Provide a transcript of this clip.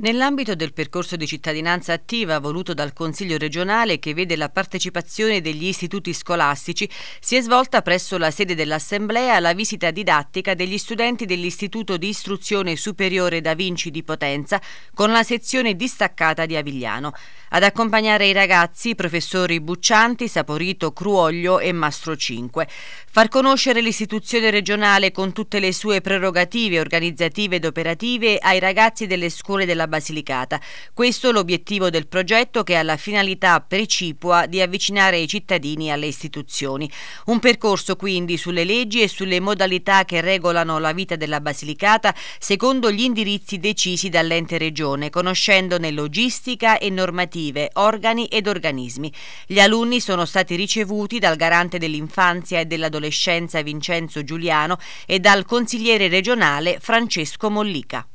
Nell'ambito del percorso di cittadinanza attiva voluto dal Consiglio regionale che vede la partecipazione degli istituti scolastici, si è svolta presso la sede dell'Assemblea la visita didattica degli studenti dell'Istituto di Istruzione Superiore Da Vinci di Potenza con la sezione distaccata di Avigliano. Ad accompagnare i ragazzi i professori Buccianti, Saporito, Cruoglio e Mastro 5. Far conoscere l'istituzione regionale con tutte le sue prerogative organizzative ed operative ai ragazzi delle scuole della Basilicata. Questo è l'obiettivo del progetto che ha la finalità precipua di avvicinare i cittadini alle istituzioni. Un percorso quindi sulle leggi e sulle modalità che regolano la vita della Basilicata secondo gli indirizzi decisi dall'ente regione, conoscendone logistica e normative, organi ed organismi. Gli alunni sono stati ricevuti dal garante dell'infanzia e dell'adolescenza Vincenzo Giuliano e dal consigliere regionale Francesco Mollica.